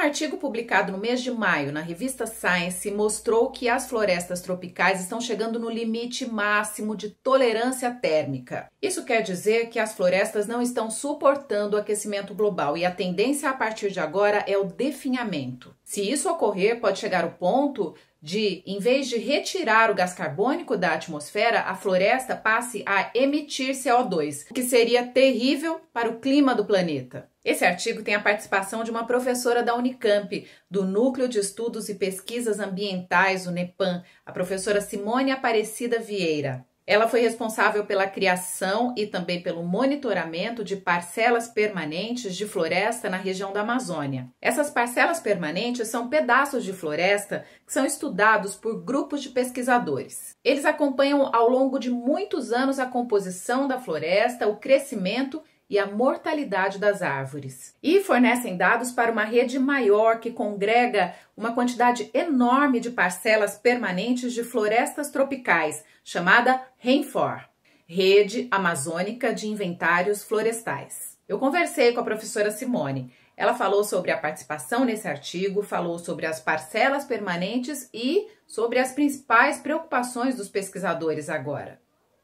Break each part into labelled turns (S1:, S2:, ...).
S1: artigo publicado no mês de maio na revista Science mostrou que as florestas tropicais estão chegando no limite máximo de tolerância térmica. Isso quer dizer que as florestas não estão suportando o aquecimento global e a tendência a partir de agora é o definhamento. Se isso ocorrer, pode chegar o ponto de, em vez de retirar o gás carbônico da atmosfera, a floresta passe a emitir CO2, o que seria terrível para o clima do planeta. Esse artigo tem a participação de uma professora da Unicamp, do Núcleo de Estudos e Pesquisas Ambientais, o NEPAM, a professora Simone Aparecida Vieira. Ela foi responsável pela criação e também pelo monitoramento de parcelas permanentes de floresta na região da Amazônia. Essas parcelas permanentes são pedaços de floresta que são estudados por grupos de pesquisadores. Eles acompanham ao longo de muitos anos a composição da floresta, o crescimento e a mortalidade das árvores. E fornecem dados para uma rede maior que congrega uma quantidade enorme de parcelas permanentes de florestas tropicais, chamada RENFOR Rede Amazônica de Inventários Florestais. Eu conversei com a professora Simone. Ela falou sobre a participação nesse artigo, falou sobre as parcelas permanentes e sobre as principais preocupações dos pesquisadores agora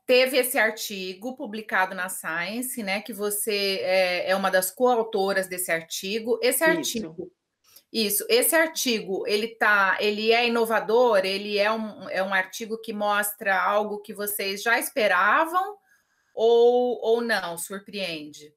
S1: teve esse artigo publicado na Science, né? Que você é, é uma das coautoras desse artigo. Esse artigo. Isso. isso esse artigo, ele tá, ele é inovador, ele é um, é um artigo que mostra algo que vocês já esperavam ou, ou não, surpreende?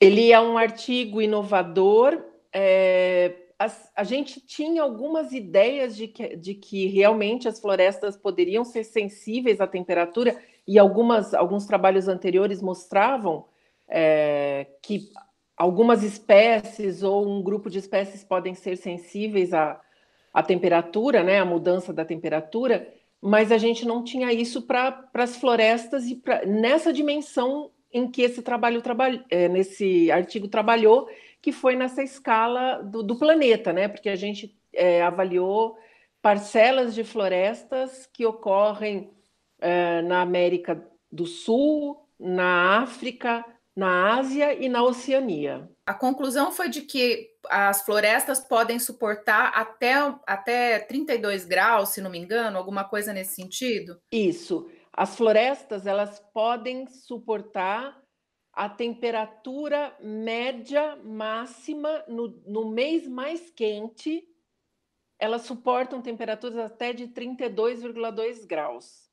S2: Ele é um artigo inovador. É, a, a, gente tinha algumas ideias de que, de que realmente as florestas poderiam ser sensíveis à temperatura e algumas, alguns trabalhos anteriores mostravam é, que algumas espécies ou um grupo de espécies podem ser sensíveis à, à temperatura, né, à mudança da temperatura, mas a gente não tinha isso para as florestas e pra, nessa dimensão em que esse trabalho trabalha, é, nesse artigo trabalhou, que foi nessa escala do, do planeta, né? Porque a gente é, avaliou parcelas de florestas que ocorrem eh, na América do Sul, na África, na Ásia e na Oceania. A conclusão foi de que as florestas podem suportar
S1: até, até 32 graus, se não me engano, alguma coisa nesse sentido? Isso.
S2: As florestas elas podem suportar a temperatura média máxima no, no mês mais quente, elas suportam temperaturas até de 32,2 graus.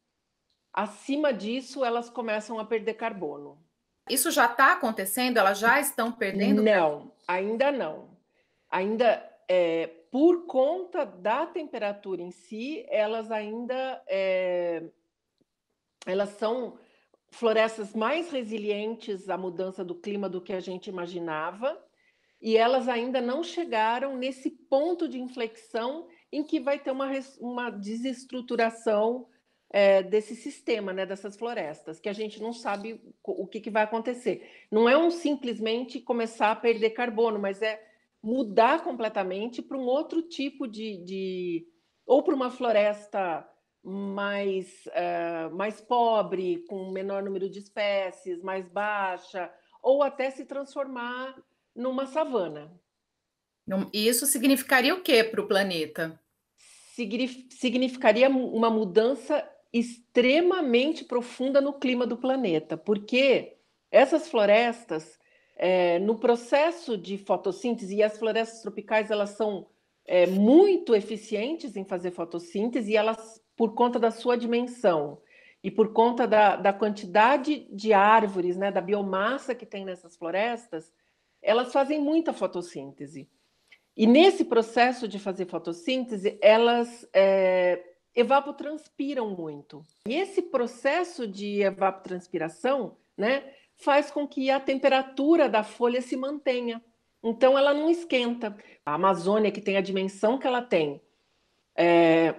S2: Acima disso, elas começam a perder carbono. Isso já está acontecendo? Elas já estão perdendo? Não, ainda não. Ainda é, por conta da temperatura em si, elas ainda é, elas são florestas mais resilientes à mudança do clima do que a gente imaginava, e elas ainda não chegaram nesse ponto de inflexão em que vai ter uma, uma desestruturação é, desse sistema, né, dessas florestas, que a gente não sabe o que, que vai acontecer. Não é um simplesmente começar a perder carbono, mas é mudar completamente para um outro tipo de, de ou para uma floresta mais, uh, mais pobre, com menor número de espécies, mais baixa, ou até se transformar numa savana. Isso significaria o que para o planeta? Significaria uma mudança extremamente profunda no clima do planeta, porque essas florestas, é, no processo de fotossíntese, e as florestas tropicais elas são é, muito eficientes em fazer fotossíntese, e elas, por conta da sua dimensão e por conta da, da quantidade de árvores, né, da biomassa que tem nessas florestas, elas fazem muita fotossíntese. E nesse processo de fazer fotossíntese, elas é, evapotranspiram muito. E esse processo de evapotranspiração, né, faz com que a temperatura da folha se mantenha. Então ela não esquenta. A Amazônia, que tem a dimensão que ela tem, é...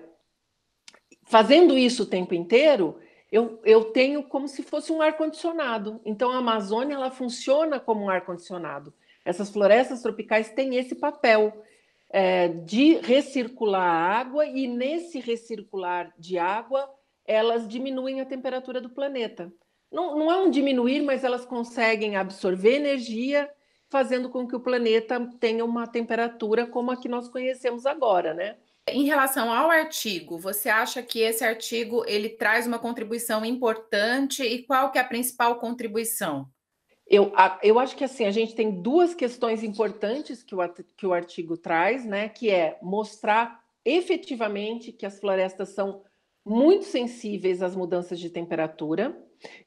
S2: fazendo isso o tempo inteiro, eu, eu tenho como se fosse um ar-condicionado. Então a Amazônia ela funciona como um ar-condicionado. Essas florestas tropicais têm esse papel é, de recircular a água, e nesse recircular de água, elas diminuem a temperatura do planeta. Não, não é um diminuir, mas elas conseguem absorver energia, fazendo com que o planeta tenha uma temperatura como a que nós conhecemos agora, né? Em relação ao artigo, você acha que esse artigo ele traz uma contribuição importante e qual que é a principal contribuição? Eu, eu acho que assim a gente tem duas questões importantes que o, que o artigo traz, né? Que é mostrar efetivamente que as florestas são muito sensíveis às mudanças de temperatura,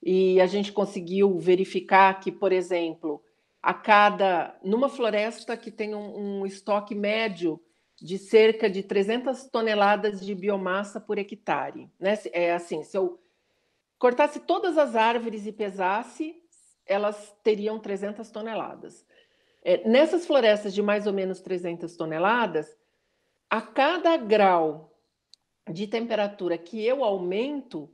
S2: e a gente conseguiu verificar que, por exemplo, a cada numa floresta que tem um, um estoque médio de cerca de 300 toneladas de biomassa por hectare, né? É assim, se eu cortasse todas as árvores e pesasse, elas teriam 300 toneladas. É, nessas florestas de mais ou menos 300 toneladas, a cada grau de temperatura que eu aumento,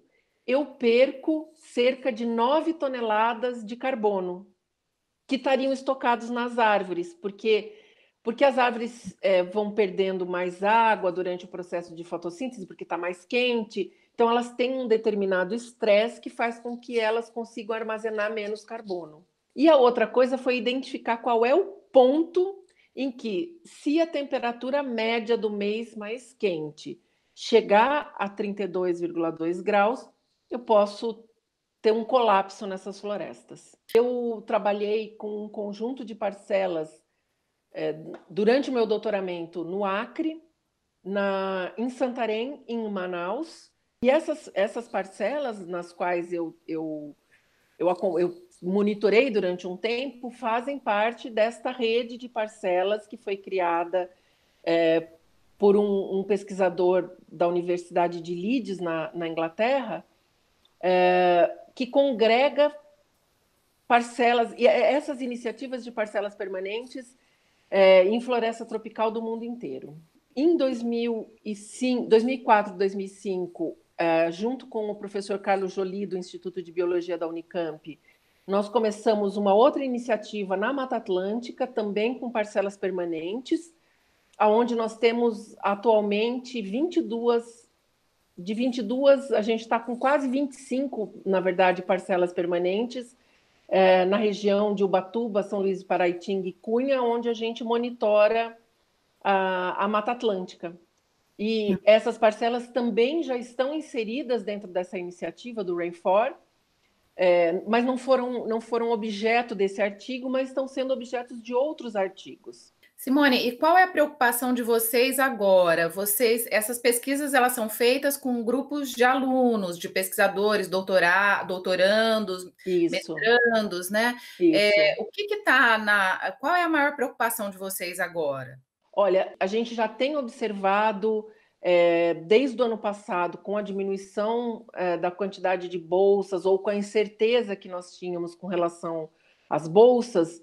S2: eu perco cerca de 9 toneladas de carbono que estariam estocados nas árvores, porque porque as árvores é, vão perdendo mais água durante o processo de fotossíntese, porque está mais quente. Então, elas têm um determinado estresse que faz com que elas consigam armazenar menos carbono. E a outra coisa foi identificar qual é o ponto em que, se a temperatura média do mês mais quente chegar a 32,2 graus, eu posso ter um colapso nessas florestas. Eu trabalhei com um conjunto de parcelas é, durante o meu doutoramento no Acre, na, em Santarém, em Manaus. E essas, essas parcelas nas quais eu, eu, eu, eu monitorei durante um tempo fazem parte desta rede de parcelas que foi criada é, por um, um, pesquisador da Universidade de Leeds, na, na Inglaterra, é, que congrega parcelas, e é, essas iniciativas de parcelas permanentes é, em floresta tropical do mundo inteiro. Em 2005, 2004, 2005, é, junto com o professor Carlos Joly, do Instituto de Biologia da Unicamp, nós começamos uma outra iniciativa na Mata Atlântica, também com parcelas permanentes, aonde nós temos atualmente 22 de 22 a gente está com quase 25, na verdade, parcelas permanentes é, na região de Ubatuba, São Luís do Paraitinga e Cunha, onde a gente monitora a, a Mata Atlântica. E essas parcelas também já estão inseridas dentro dessa iniciativa do Rainforest, é, mas não foram, não foram objeto desse artigo, mas estão sendo objetos de outros artigos. Simone, e qual é a preocupação de vocês
S1: agora? Vocês, essas pesquisas elas são feitas com grupos de alunos, de pesquisadores, doutorá, doutorandos, Isso. mestrandos, né? É, Isso. É, o que
S2: está na? Qual é a maior preocupação de
S1: vocês agora?
S2: Olha, a gente já tem observado é, desde o ano passado, com a diminuição é, da quantidade de bolsas ou com a incerteza que nós tínhamos com relação às bolsas,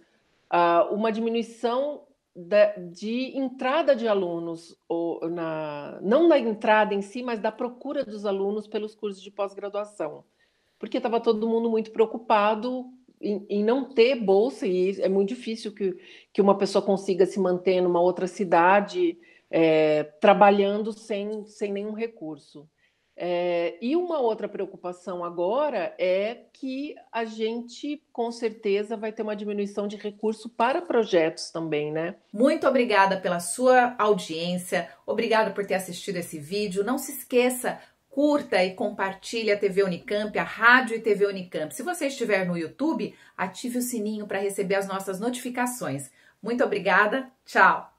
S2: uh, uma diminuição de, de entrada de alunos, ou na, não na entrada em si, mas da procura dos alunos pelos cursos de pós-graduação. Porque estava todo mundo muito preocupado em, em, não ter bolsa, e é muito difícil que, que uma pessoa consiga se manter numa outra cidade é, trabalhando sem, sem nenhum recurso. É, e uma outra preocupação agora é que a gente, com certeza, vai ter uma diminuição de recurso para projetos também, né? Muito obrigada pela sua audiência,
S1: obrigada por ter assistido esse vídeo. Não se esqueça, curta e compartilhe a TV Unicamp, a rádio e TV Unicamp. Se você estiver no YouTube, ative o sininho para receber as nossas notificações. Muito obrigada, tchau!